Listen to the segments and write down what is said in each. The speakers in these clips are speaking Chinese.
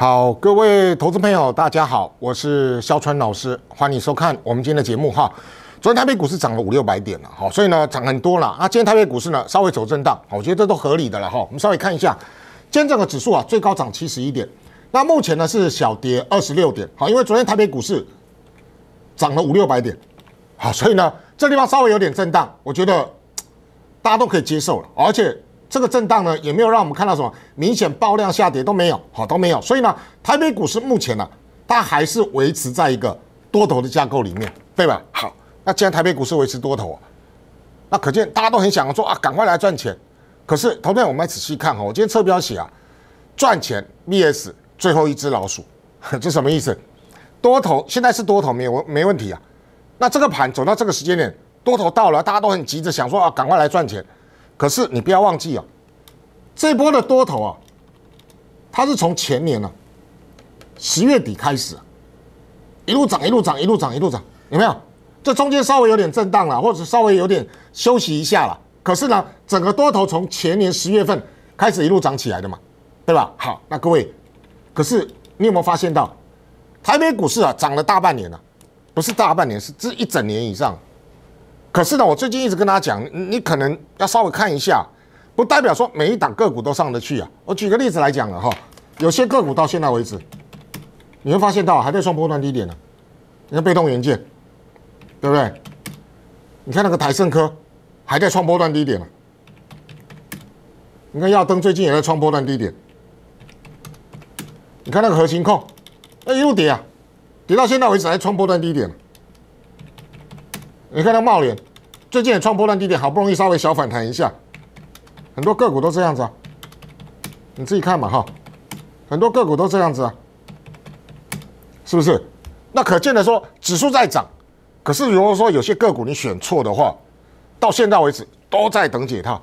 好，各位投资朋友，大家好，我是肖川老师，欢迎收看我们今天的节目哈。昨天台北股市涨了五六百点了，好，所以呢涨很多了。那今天台北股市呢稍微走震荡，我觉得这都合理的了哈。我们稍微看一下，今天整个指数啊最高涨七十一点，那目前呢是小跌二十六点，好，因为昨天台北股市涨了五六百点，好，所以呢这地方稍微有点震荡，我觉得大家都可以接受了，而且。这个震荡呢，也没有让我们看到什么明显爆量下跌都没有，好都没有，所以呢，台北股市目前呢，它还是维持在一个多头的架构里面，对吧？好，那既然台北股市维持多头，那可见大家都很想说啊，赶快来赚钱。可是，昨天我们仔细看哈，我今天侧标写啊，赚钱 VS 最后一只老鼠，这什么意思？多头现在是多头，没有没问题啊。那这个盘走到这个时间点，多头到了，大家都很急着想说啊，赶快来赚钱。可是你不要忘记啊，这波的多头啊，它是从前年呢十月底开始，一路涨一路涨一路涨一路涨，有没有？这中间稍微有点震荡了，或者稍微有点休息一下了。可是呢，整个多头从前年十月份开始一路涨起来的嘛，对吧？好，那各位，可是你有没有发现到，台北股市啊涨了大半年了，不是大半年，是这一整年以上。可是呢，我最近一直跟大家讲，你可能要稍微看一下，不代表说每一档个股都上得去啊。我举个例子来讲了哈，有些个股到现在为止，你会发现到还在创波段低点呢。你看被动元件，对不对？你看那个台盛科，还在创波段低点。你看耀登最近也在创波段低点。你看那个核心控，那一路跌啊，跌到现在为止还创波段低点。你看到茂源，最近也创破烂低点，好不容易稍微小反弹一下，很多个股都这样子啊，你自己看嘛哈，很多个股都这样子啊，是不是？那可见的说，指数在涨，可是如果说有些个股你选错的话，到现在为止都在等解套，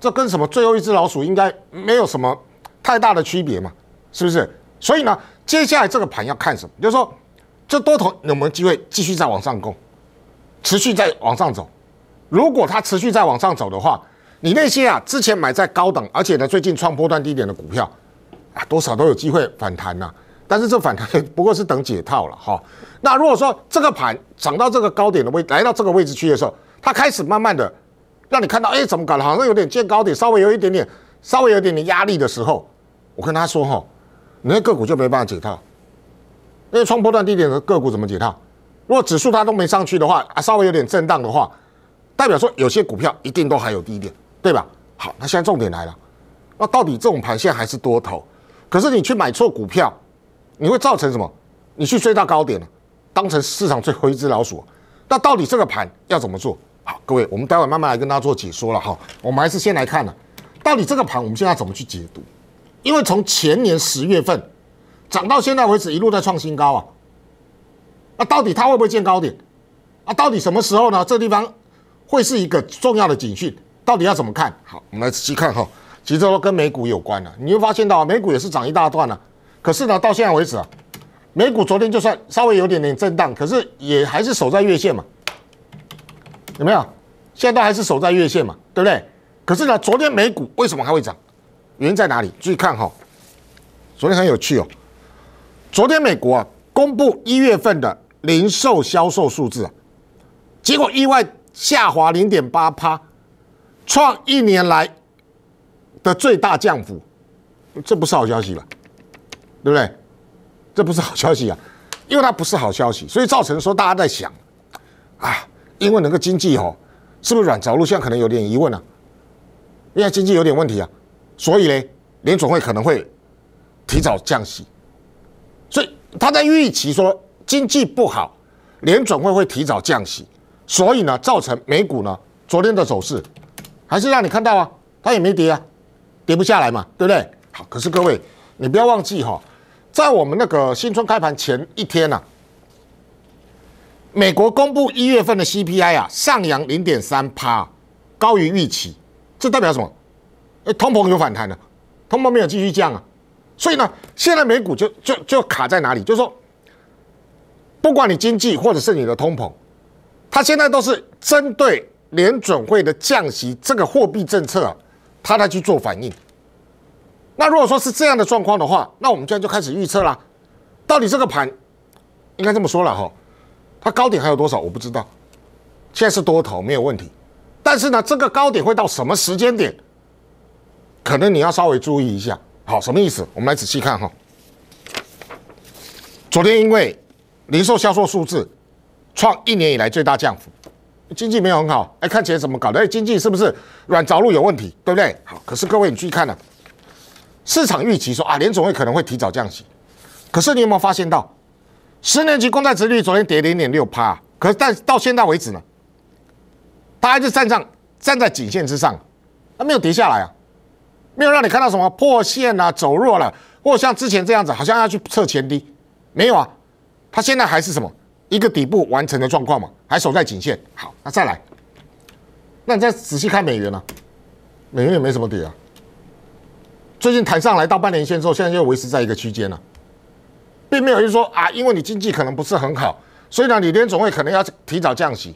这跟什么最后一只老鼠应该没有什么太大的区别嘛，是不是？所以呢，接下来这个盘要看什么，就是说，这多头有没有机会继续再往上攻？持续在往上走，如果它持续在往上走的话，你那些啊之前买在高等，而且呢最近创波段低点的股票，啊多少都有机会反弹呐。但是这反弹不过是等解套了哈。那如果说这个盘涨到这个高点的位，来到这个位置区的时候，它开始慢慢的让你看到，哎，怎么搞？好像有点见高点，稍微有一点点，稍微有一点点压力的时候，我跟他说哈，那个股就没办法解套，因为创波段低点的个股怎么解套？如果指数它都没上去的话，啊，稍微有点震荡的话，代表说有些股票一定都还有低点，对吧？好，那现在重点来了，那到底这种盘现在还是多头？可是你去买错股票，你会造成什么？你去追到高点了，当成市场最后一只老鼠。那到底这个盘要怎么做？好，各位，我们待会慢慢来跟大家做解说了哈。我们还是先来看呢，到底这个盘我们现在怎么去解读？因为从前年十月份涨到现在为止，一路在创新高啊。那到底它会不会见高点？啊，到底什么时候呢？这地方会是一个重要的警讯，到底要怎么看好？我们来仔细看哈。其实都跟美股有关啊，你会发现到美股也是涨一大段了。可是呢，到现在为止啊，美股昨天就算稍微有点点震荡，可是也还是守在月线嘛，有没有？现在都还是守在月线嘛，对不对？可是呢，昨天美股为什么还会涨？原因在哪里？注意看哈，昨天很有趣哦。昨天美国啊公布一月份的。零售销售数字啊，结果意外下滑零点八趴，创一年来的最大降幅，这不是好消息了，对不对？这不是好消息啊，因为它不是好消息，所以造成说大家在想啊，因为那个经济哦是不是软着陆？现在可能有点疑问啊，因为经济有点问题啊，所以呢，联总会可能会提早降息，所以他在预期说。经济不好，联准会会提早降息，所以呢，造成美股呢昨天的走势，还是让你看到啊，它也没跌啊，跌不下来嘛，对不对？好，可是各位，你不要忘记哈，在我们那个新春开盘前一天啊，美国公布一月份的 CPI 啊，上扬零点三帕，高于预期，这代表什么？诶，通膨有反弹了，通膨没有继续降啊，所以呢，现在美股就就就卡在哪里，就是说。不管你经济或者是你的通膨，它现在都是针对联准会的降息这个货币政策啊，它来去做反应。那如果说是这样的状况的话，那我们现在就开始预测啦。到底这个盘应该这么说了哈，它高点还有多少我不知道，现在是多头没有问题，但是呢，这个高点会到什么时间点，可能你要稍微注意一下。好，什么意思？我们来仔细看哈。昨天因为。零售销售数字创一年以来最大降幅，经济没有很好，哎，看起来怎么搞的？哎，经济是不是软着陆有问题？对不对？好，可是各位你注意看了，市场预期说啊，联总会可能会提早降息，可是你有没有发现到十年期公债殖率昨天跌零点六趴，可是但到现在为止呢，它还是站上站在颈线之上，它没有跌下来啊，没有让你看到什么破线啊，走弱了，或像之前这样子好像要去测前低，没有啊。它现在还是什么一个底部完成的状况嘛？还守在颈线。好，那再来，那你再仔细看美元呢？美元也没什么底啊。最近弹上来到半年线之后，现在又维持在一个区间了，并没有说啊，因为你经济可能不是很好，所以呢，美联会可能要提早降息，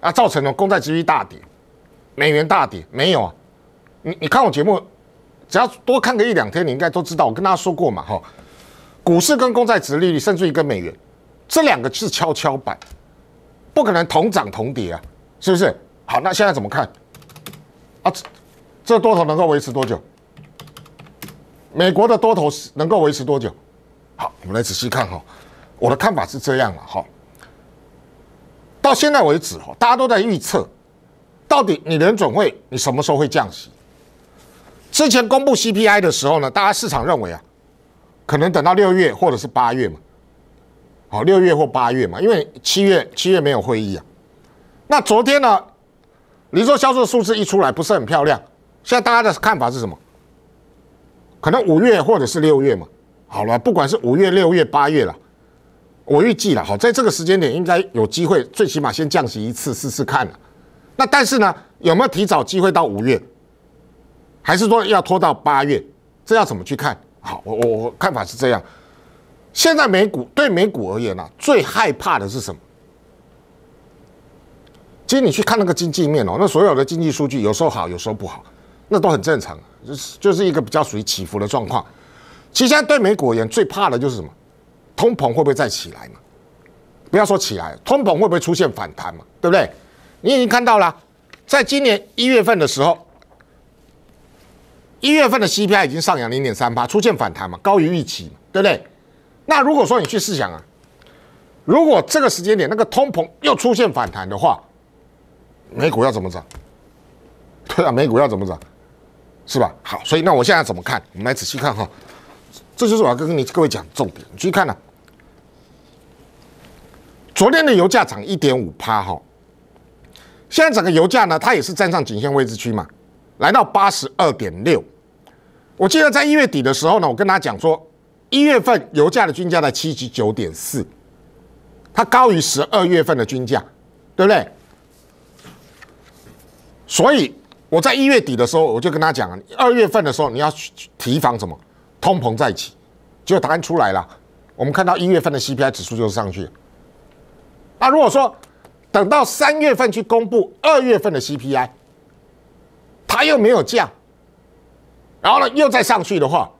啊，造成了公债急于大跌，美元大跌没有？啊。你你看我节目，只要多看个一两天，你应该都知道。我跟大家说过嘛，哈。股市跟公债值利率，甚至于跟美元，这两个是跷跷板，不可能同涨同跌啊，是不是？好，那现在怎么看？啊，这多头能够维持多久？美国的多头能够维持多久？好，我们来仔细看哈。我的看法是这样了哈。到现在为止哈，大家都在预测，到底你联准会你什么时候会降息？之前公布 CPI 的时候呢，大家市场认为啊。可能等到六月或者是八月嘛，好，六月或八月嘛，因为七月七月没有会议啊。那昨天呢，你说销售数字一出来不是很漂亮，现在大家的看法是什么？可能五月或者是六月嘛，好了，不管是五月、六月、八月了，我预计了，好，在这个时间点应该有机会，最起码先降息一次试试看那但是呢，有没有提早机会到五月？还是说要拖到八月？这要怎么去看？好，我我我看法是这样。现在美股对美股而言啊，最害怕的是什么？其实你去看那个经济面哦，那所有的经济数据有时候好，有时候不好，那都很正常，就是就是一个比较属于起伏的状况。其实现在对美股而言最怕的就是什么？通膨会不会再起来嘛？不要说起来，通膨会不会出现反弹嘛？对不对？你已经看到了，在今年一月份的时候。一月份的 CPI 已经上扬零点三八，出现反弹嘛，高于预期，对不对？那如果说你去试想啊，如果这个时间点那个通膨又出现反弹的话，美股要怎么涨？对啊，美股要怎么涨？是吧？好，所以那我现在怎么看？我们来仔细看哈，这就是我要跟你各位讲重点。你注意看呢，昨天的油价涨一点五趴，哈，现在整个油价呢，它也是站上颈线位置区嘛，来到八十二点六。我记得在一月底的时候呢，我跟他讲说，一月份油价的均价在七十九点四，它高于十二月份的均价，对不对？所以我在一月底的时候，我就跟他讲，二月份的时候你要提防什么？通膨再起。结果答案出来了，我们看到一月份的 CPI 指数就是上去那如果说等到三月份去公布二月份的 CPI，它又没有降。然后呢，又再上去的话，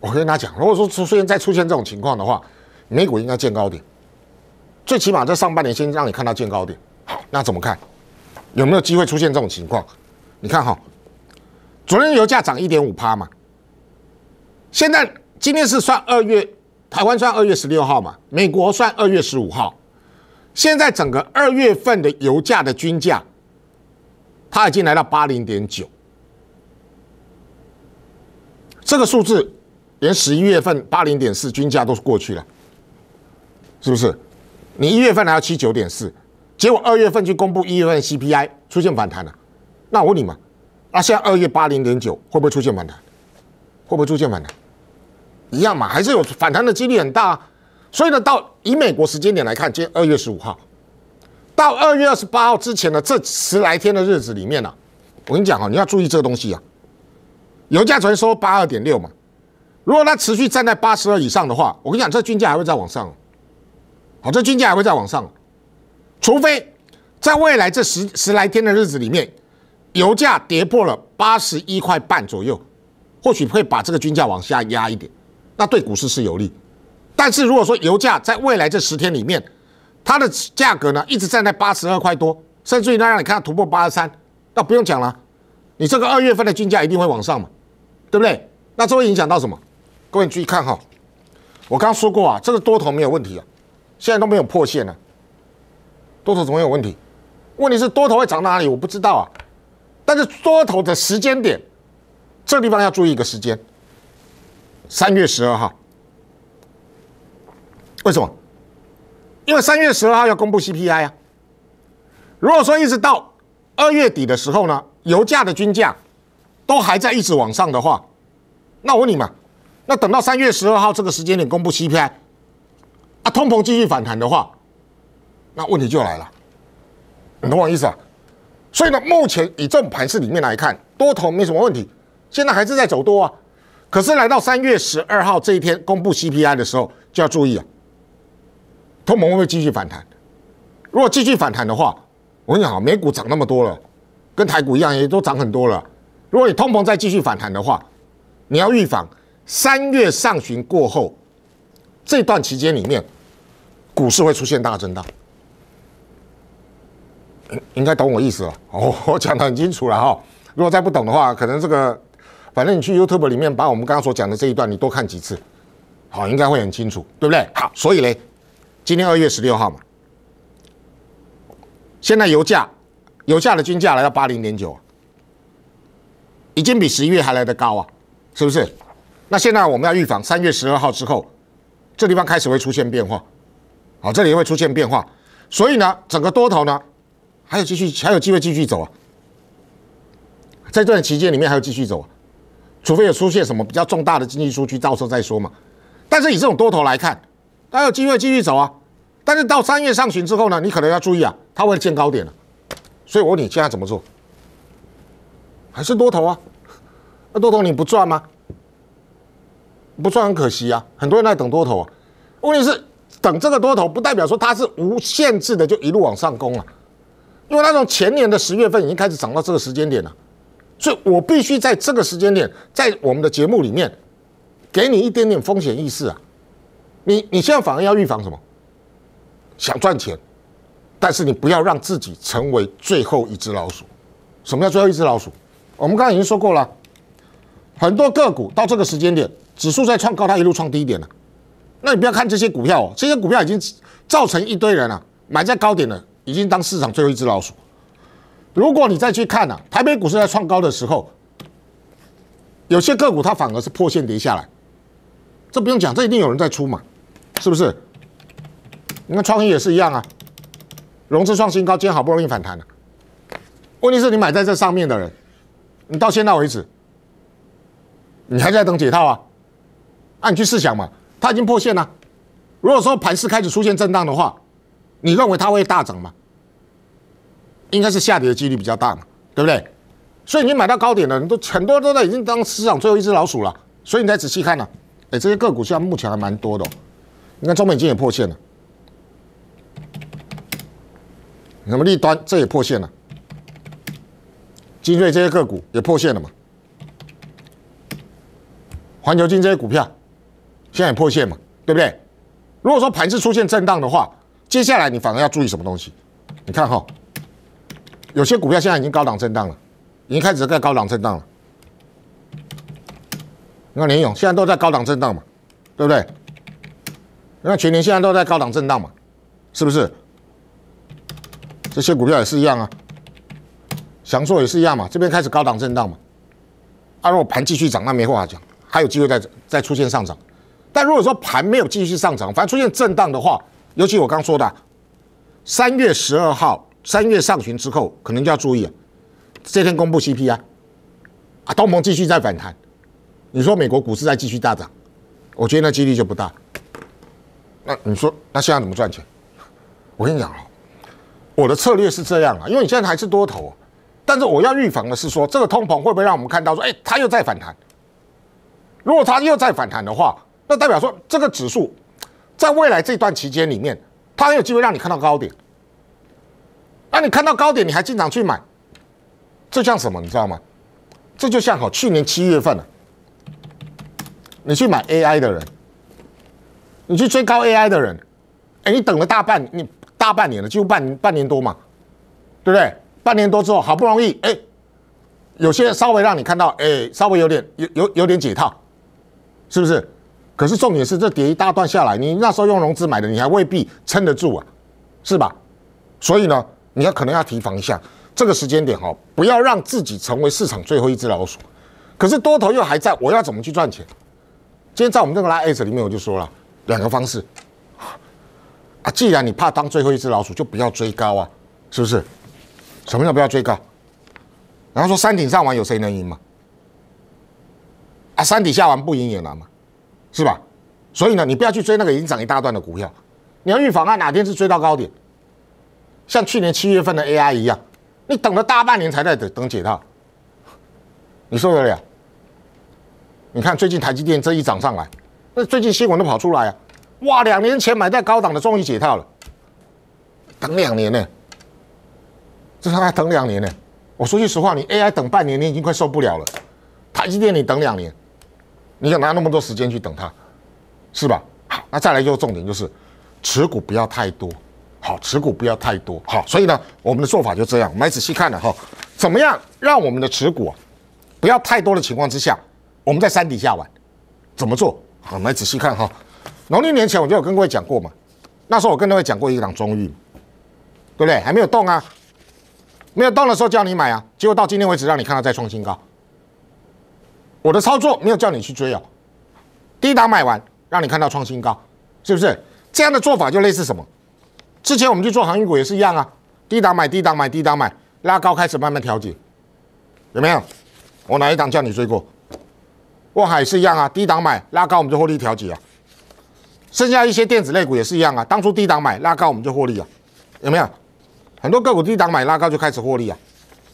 我跟他讲，如果说出现再出现这种情况的话，美股应该见高点，最起码在上半年先让你看到见高点。好，那怎么看？有没有机会出现这种情况？你看哈，昨天油价涨一点五趴嘛，现在今天是算二月，台湾算二月十六号嘛，美国算二月十五号，现在整个二月份的油价的均价，它已经来到八零点九。这个数字连十一月份八零点四均价都是过去了，是不是？你一月份还要七九点四，结果二月份就公布一月份 CPI 出现反弹了，那我问你们，那现在二月八零点九会不会出现反弹？会不会出现反弹？一样嘛，还是有反弹的几率很大。所以呢，到以美国时间点来看，今天二月十五号到二月二十八号之前的这十来天的日子里面呢，我跟你讲啊，你要注意这个东西啊。油价昨天收八二点六嘛，如果它持续站在八十二以上的话，我跟你讲，这均价还会再往上。好，这均价还会再往上，除非在未来这十十来天的日子里面，油价跌破了八十一块半左右，或许会把这个均价往下压一点，那对股市是有利。但是如果说油价在未来这十天里面，它的价格呢一直站在八十二块多，甚至于让你看到突破八十三，那不用讲了，你这个二月份的均价一定会往上嘛。对不对？那这会影响到什么？各位注意看哈，我刚刚说过啊，这个多头没有问题啊，现在都没有破线呢。多头怎会有问题，问题是多头会涨到哪里？我不知道啊。但是多头的时间点，这个地方要注意一个时间，三月十二号。为什么？因为三月十二号要公布 CPI 啊。如果说一直到二月底的时候呢，油价的均价。都还在一直往上的话，那我问你嘛，那等到三月十二号这个时间点公布 CPI，啊，通膨继续反弹的话，那问题就来了，你懂我意思啊？所以呢，目前以这种盘势里面来看，多头没什么问题，现在还是在走多啊。可是来到三月十二号这一天公布 CPI 的时候，就要注意啊，通膨会不会继续反弹？如果继续反弹的话，我跟你讲啊，美股涨那么多了，跟台股一样，也都涨很多了。如果你通膨再继续反弹的话，你要预防三月上旬过后这段期间里面股市会出现大震荡。应该懂我意思了？哦，我讲的很清楚了哈。如果再不懂的话，可能这个反正你去 YouTube 里面把我们刚刚所讲的这一段你多看几次，好，应该会很清楚，对不对？好，所以呢，今天二月十六号嘛，现在油价油价的均价来到八零点九。已经比十一月还来得高啊，是不是？那现在我们要预防三月十二号之后，这地方开始会出现变化，好，这里会出现变化，所以呢，整个多头呢，还有继续，还有机会继续走啊，在这段期间里面还有继续走啊，除非有出现什么比较重大的经济数据，到时候再说嘛。但是以这种多头来看，还有机会继续走啊，但是到三月上旬之后呢，你可能要注意啊，它会见高点了，所以我问你现在怎么做？还是多头啊，那多头你不赚吗？不赚很可惜啊，很多人在等多头啊。问题是等这个多头不代表说它是无限制的就一路往上攻啊，因为那种前年的十月份已经开始涨到这个时间点了，所以我必须在这个时间点在我们的节目里面给你一点点风险意识啊。你你现在反而要预防什么？想赚钱，但是你不要让自己成为最后一只老鼠。什么叫最后一只老鼠？我们刚才已经说过了，很多个股到这个时间点，指数在创高，它一路创低点了。那你不要看这些股票，哦，这些股票已经造成一堆人啊，买在高点了，已经当市场最后一只老鼠。如果你再去看呢，台北股市在创高的时候，有些个股它反而是破线跌下来，这不用讲，这一定有人在出嘛，是不是？你看创业也是一样啊，融资创新高，今天好不容易反弹了，问题是你买在这上面的人。你到现在为止，你还在等解套啊？那你去试想嘛，它已经破线了。如果说盘势开始出现震荡的话，你认为它会大涨吗？应该是下跌的几率比较大嘛，对不对？所以你买到高点的，都很多都在已经当市场最后一只老鼠了。所以你再仔细看呢，哎，这些个股现在目前还蛮多的。你看中美金也破线了，那么利端这也破线了。金瑞这些个股也破线了嘛？环球金这些股票现在也破线嘛？对不对？如果说盘子出现震荡的话，接下来你反而要注意什么东西？你看哈，有些股票现在已经高档震荡了，已经开始在高档震荡了。你看联永现在都在高档震荡嘛？对不对？你看全年现在都在高档震荡嘛？是不是？这些股票也是一样啊。想弱也是一样嘛，这边开始高档震荡嘛，啊，如果盘继续涨，那没话讲，还有机会再再出现上涨。但如果说盘没有继续上涨，反而出现震荡的话，尤其我刚说的三月十二号、三月上旬之后，可能就要注意了。这天公布 CPI 啊，啊，东盟继续在反弹，你说美国股市在继续大涨，我觉得那几率就不大。那你说那现在怎么赚钱？我跟你讲啊，我的策略是这样啊，因为你现在还是多头。但是我要预防的是说，这个通膨会不会让我们看到说，哎，它又在反弹？如果它又在反弹的话，那代表说这个指数在未来这段期间里面，它还有机会让你看到高点。那你看到高点，你还经常去买，这像什么你知道吗？这就像哦，去年七月份了，你去买 AI 的人，你去追高 AI 的人，哎，你等了大半，你大半年了，就半半年多嘛，对不对？半年多之后，好不容易，哎，有些稍微让你看到，哎，稍微有点有有有点解套，是不是？可是重点是这跌一大段下来，你那时候用融资买的，你还未必撑得住啊，是吧？所以呢，你要可能要提防一下这个时间点哦，不要让自己成为市场最后一只老鼠。可是多头又还在，我要怎么去赚钱？今天在我们这个拉 e 里面我就说了两个方式，啊，既然你怕当最后一只老鼠，就不要追高啊，是不是？什么叫不要追高？然后说山顶上玩有谁能赢吗？啊，山底下玩不赢也难嘛，是吧？所以呢，你不要去追那个已经涨一大段的股票，你要预防啊，哪天是追到高点，像去年七月份的 AI 一样，你等了大半年才在等等解套，你受得了？你看最近台积电这一涨上来，那最近新闻都跑出来啊，哇，两年前买在高档的终于解套了，等两年呢。这还等两年呢，我说句实话，你 AI 等半年，你已经快受不了了。台积电你等两年，你想拿那么多时间去等它，是吧？好，那再来就是重点，就是持股不要太多。好，持股不要太多。好，所以呢，我们的做法就这样。来仔细看了哈，怎么样让我们的持股不要太多的情况之下，我们在山底下玩，怎么做？好，来仔细看哈。农历年前我就有跟各位讲过嘛，那时候我跟各位讲过一档中裕，对不对？还没有动啊。没有动的时候叫你买啊，结果到今天为止让你看到再创新高。我的操作没有叫你去追哦，低档买完让你看到创新高，是不是这样的做法就类似什么？之前我们去做航运股也是一样啊，低档买低档买低档买，拉高开始慢慢调节，有没有？我哪一档叫你追过？望海是一样啊，低档买拉高我们就获利调节啊，剩下一些电子类股也是一样啊，当初低档买拉高我们就获利啊，有没有？很多个股低档买拉高就开始获利啊，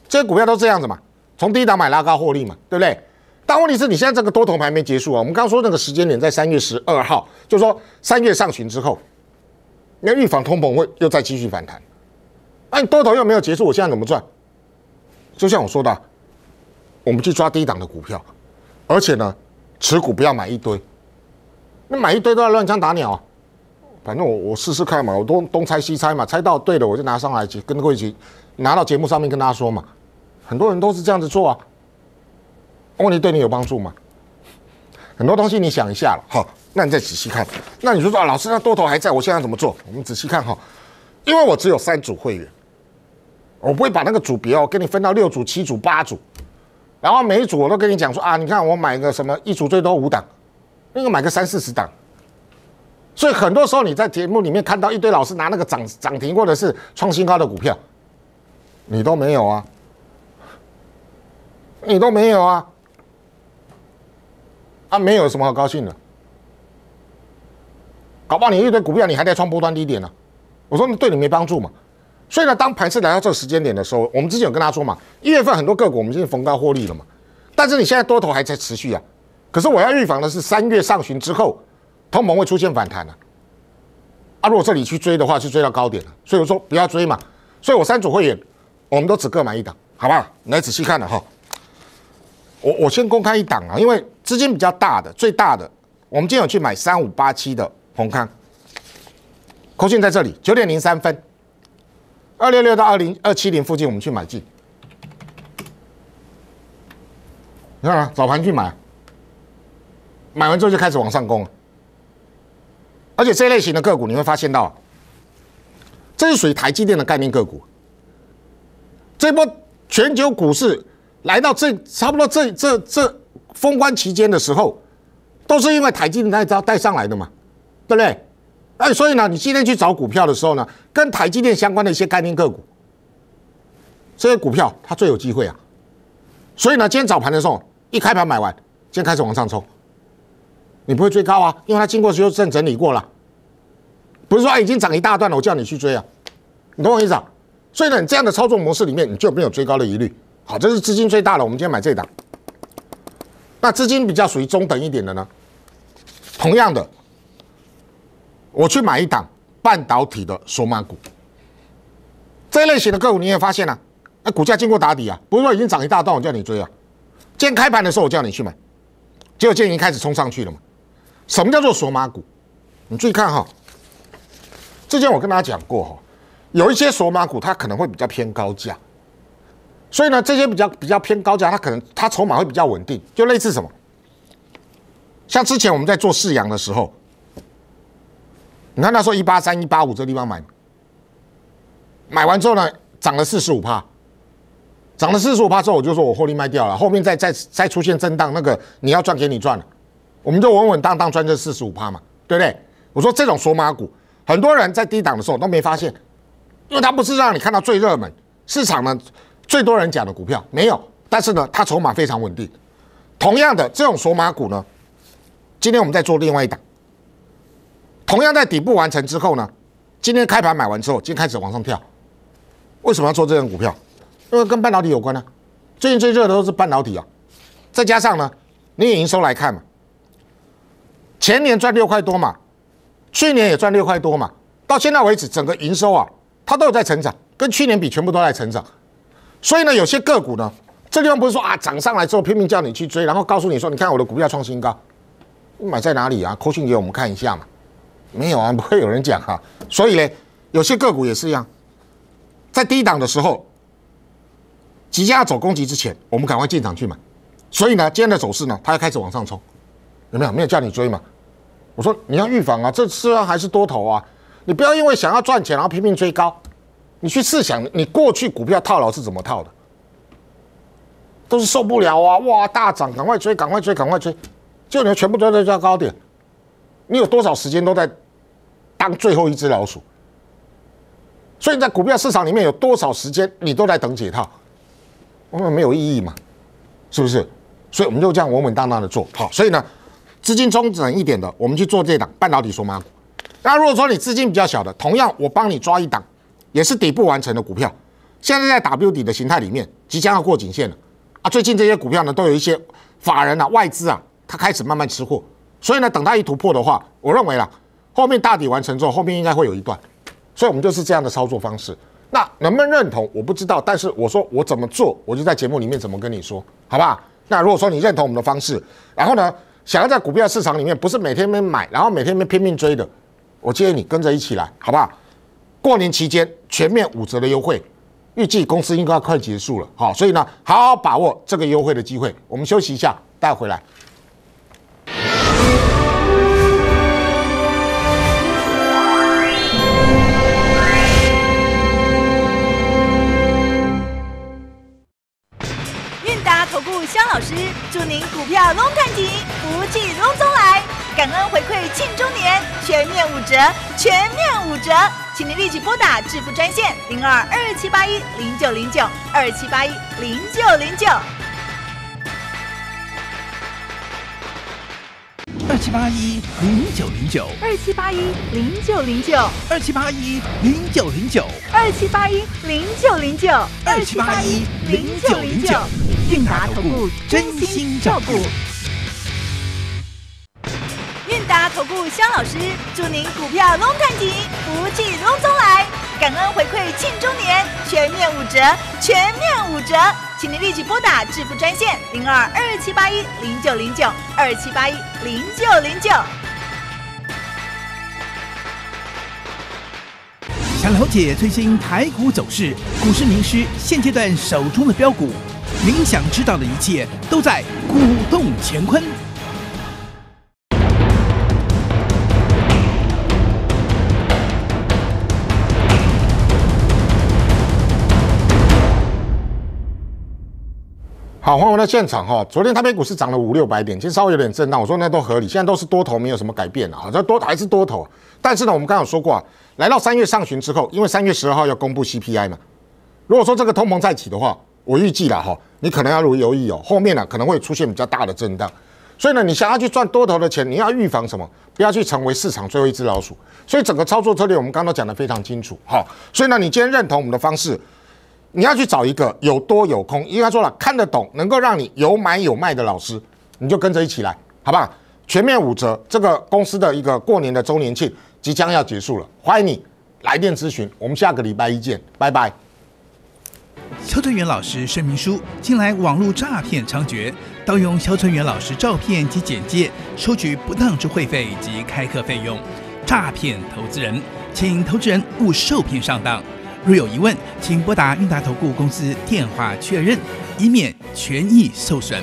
这些股票都这样子嘛，从低档买拉高获利嘛，对不对？但问题是，你现在这个多头还没结束啊。我们刚刚说那个时间点在三月十二号，就是说三月上旬之后，那预防通膨会又再继续反弹，那你多头又没有结束，我现在怎么赚？就像我说的，我们去抓低档的股票，而且呢，持股不要买一堆，那买一堆都要乱枪打鸟。反正我我试试看嘛，我东东猜西猜嘛，猜到对了我就拿上来，跟各位一起拿到节目上面跟大家说嘛。很多人都是这样子做啊，问题对你有帮助吗？很多东西你想一下了，好，那你再仔细看。那你说说，老师，那多头还在我现在怎么做？我们仔细看哈，因为我只有三组会员，我不会把那个组别哦给你分到六组、七组、八组，然后每一组我都跟你讲说啊，你看我买个什么一组最多五档，那个买个三四十档。所以很多时候你在节目里面看到一堆老师拿那个涨涨停或者是创新高的股票，你都没有啊，你都没有啊，啊没有什么好高兴的，搞不好你一堆股票你还在创波段低点呢。我说对你没帮助嘛。所以呢，当盘斥来到这个时间点的时候，我们之前有跟大家说嘛，一月份很多个股我们已经逢高获利了嘛，但是你现在多头还在持续啊。可是我要预防的是三月上旬之后。欧盟会出现反弹了，啊！如果这里去追的话，就追到高点了。所以我说不要追嘛。所以我三组会员，我们都只各买一档，好吧？来仔细看了哈。我我先公开一档啊，因为资金比较大的，最大的，我们今天有去买三五八七的红康，空信在这里九点零三分，二六六到二零二七零附近，我们去买进。你看啊，早盘去买，买完之后就开始往上攻。而且这类型的个股，你会发现到，这是属于台积电的概念个股。这波全球股市来到这差不多这这这封关期间的时候，都是因为台积电它招带上来的嘛，对不对？哎，所以呢，你今天去找股票的时候呢，跟台积电相关的一些概念个股，这些股票它最有机会啊。所以呢，今天早盘的时候，一开盘买完，今天开始往上冲。你不会追高啊，因为它经过修正整理过了，不是说已经涨一大段了，我叫你去追啊，你懂我意思？所以呢，你这样的操作模式里面，你就没有追高的疑虑。好，这是资金最大的，我们今天买这档。那资金比较属于中等一点的呢，同样的，我去买一档半导体的索码股。这类型的个股你也发现了，那股价经过打底啊，不是说已经涨一大段，我叫你追啊。今天开盘的时候我叫你去买，结果今天已经开始冲上去了嘛。什么叫做索马股？你注意看哈，之前我跟大家讲过哈，有一些索马股它可能会比较偏高价，所以呢，这些比较比较偏高价，它可能它筹码会比较稳定，就类似什么？像之前我们在做四阳的时候，你看那时候一八三一八五这个地方买，买完之后呢，涨了四十五帕，涨了四十五帕之后，我就说我获利卖掉了，后面再再再出现震荡，那个你要赚给你赚了。我们就稳稳当当赚这四十五趴嘛，对不对？我说这种索马股，很多人在低档的时候都没发现，因为它不是让你看到最热门市场呢，最多人讲的股票没有，但是呢，它筹码非常稳定。同样的这种索马股呢，今天我们在做另外一档，同样在底部完成之后呢，今天开盘买完之后就开始往上跳。为什么要做这种股票？因为跟半导体有关啊，最近最热都是半导体啊，再加上呢，你营收来看嘛。前年赚六块多嘛，去年也赚六块多嘛，到现在为止整个营收啊，它都有在成长，跟去年比全部都在成长。所以呢，有些个股呢，这地方不是说啊涨上来之后拼命叫你去追，然后告诉你说，你看我的股票创新高，买在哪里啊？扣讯给我们看一下嘛，没有啊，不会有人讲哈。所以呢，有些个股也是一样，在低档的时候，即将要走攻击之前，我们赶快进场去买。所以呢，今天的走势呢，它要开始往上冲，有没有？没有叫你追嘛。我说你要预防啊，这次啊还是多头啊，你不要因为想要赚钱然后拼命追高。你去试想，你过去股票套牢是怎么套的？都是受不了啊！哇，大涨，赶快追，赶快追，赶快追，就你全部都在追高点。你有多少时间都在当最后一只老鼠？所以在股票市场里面有多少时间你都在等解套？我们没有意义嘛，是不是？所以我们就这样稳稳当当的做好。所以呢？资金中等一点的，我们去做这档半导体缩码股。那如果说你资金比较小的，同样我帮你抓一档，也是底部完成的股票。现在在 W 底的形态里面，即将要过颈线了啊！最近这些股票呢，都有一些法人啊、外资啊，他开始慢慢吃货。所以呢，等到一突破的话，我认为啦，后面大底完成之后，后面应该会有一段。所以我们就是这样的操作方式。那能不能认同？我不知道。但是我说我怎么做，我就在节目里面怎么跟你说，好不好？那如果说你认同我们的方式，然后呢？想要在股票市场里面，不是每天没买，然后每天没拼命追的，我建议你跟着一起来，好不好？过年期间全面五折的优惠，预计公司应该快结束了，好，所以呢，好好把握这个优惠的机会。我们休息一下，带回来。张老师，祝您股票龙看起，福气龙中来，感恩回馈庆中年，全面五折，全面五折，请您立即拨打致富专线零二二七八一零零九九二七八一零九零九二七八一零九零九二七八一零九零九二七八一零九零九二七八一零九零九二七八一零九零九。韵达投顾真心照顾。韵达投顾肖老师，祝您股票龙腾起，福气龙中来。感恩回馈庆中年，全面五折，全面五折，请您立即拨打致富专线零二二七八一零九零九二七八一零九零九。想了解最新台股走势，股市名师现阶段手中的标股。您想知道的一切都在《鼓动乾坤》。好，欢迎回到现场哈。昨天台股市涨了五六百点，其实稍微有点震荡。我说那都合理，现在都是多头，没有什么改变啊。像多还是多头，但是呢，我们刚刚说过啊，来到三月上旬之后，因为三月十二号要公布 CPI 嘛。如果说这个通膨再起的话，我预计了哈，你可能要如意哦，后面呢可能会出现比较大的震荡，所以呢，你想要去赚多头的钱，你要预防什么？不要去成为市场最后一只老鼠。所以整个操作策略我们刚刚都讲的非常清楚哈。所以呢，你今天认同我们的方式，你要去找一个有多有空，应该说了看得懂，能够让你有买有卖的老师，你就跟着一起来，好不好？全面五折，这个公司的一个过年的周年庆即将要结束了，欢迎你来电咨询，我们下个礼拜一见，拜拜。肖春元老师声明书：近来网络诈骗猖獗，盗用肖春元老师照片及简介，收取不当之会费及开课费用，诈骗投资人，请投资人勿受骗上当。若有疑问，请拨打韵达投顾公司电话确认，以免权益受损。